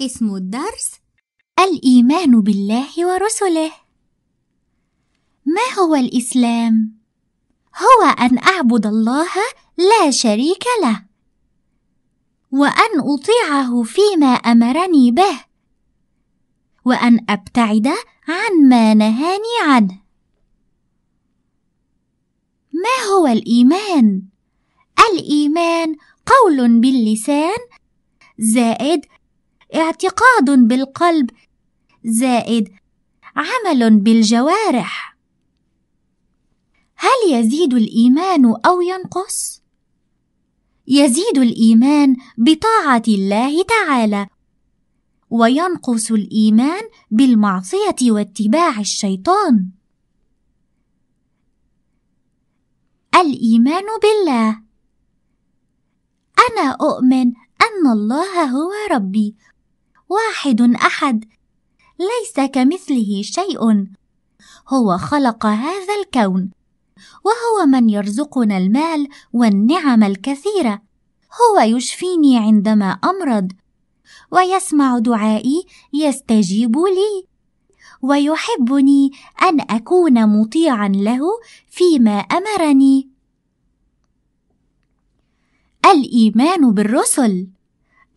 اسم الدرس الإيمان بالله ورسله ما هو الإسلام؟ هو أن أعبد الله لا شريك له وأن أطيعه فيما أمرني به وأن أبتعد عن ما نهاني عنه ما هو الإيمان؟ الإيمان قول باللسان زائد اعتقاد بالقلب زائد عمل بالجوارح هل يزيد الايمان او ينقص يزيد الايمان بطاعه الله تعالى وينقص الايمان بالمعصيه واتباع الشيطان الايمان بالله انا اؤمن ان الله هو ربي واحد احد ليس كمثله شيء هو خلق هذا الكون وهو من يرزقنا المال والنعم الكثيره هو يشفيني عندما امرض ويسمع دعائي يستجيب لي ويحبني ان اكون مطيعا له فيما امرني الايمان بالرسل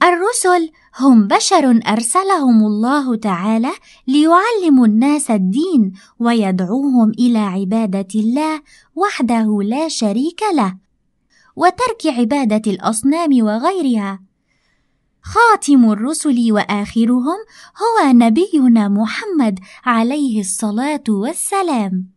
الرسل هم بشر ارسلهم الله تعالى ليعلموا الناس الدين ويدعوهم الى عباده الله وحده لا شريك له وترك عباده الاصنام وغيرها خاتم الرسل واخرهم هو نبينا محمد عليه الصلاه والسلام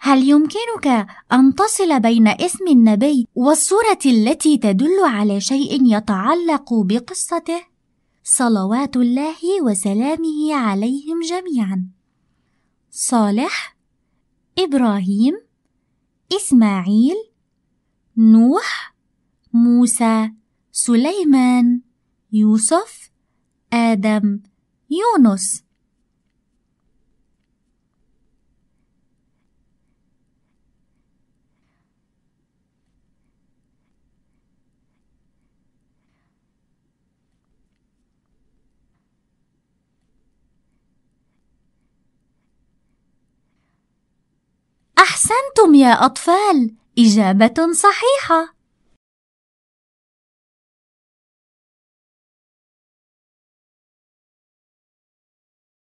هل يمكنك أن تصل بين اسم النبي والصورة التي تدل على شيء يتعلق بقصته؟ صلوات الله وسلامه عليهم جميعا. صالح، إبراهيم، إسماعيل، نوح، موسى، سليمان، يوسف، آدم، يونس. أحسنتم يا أطفال، إجابة صحيحة.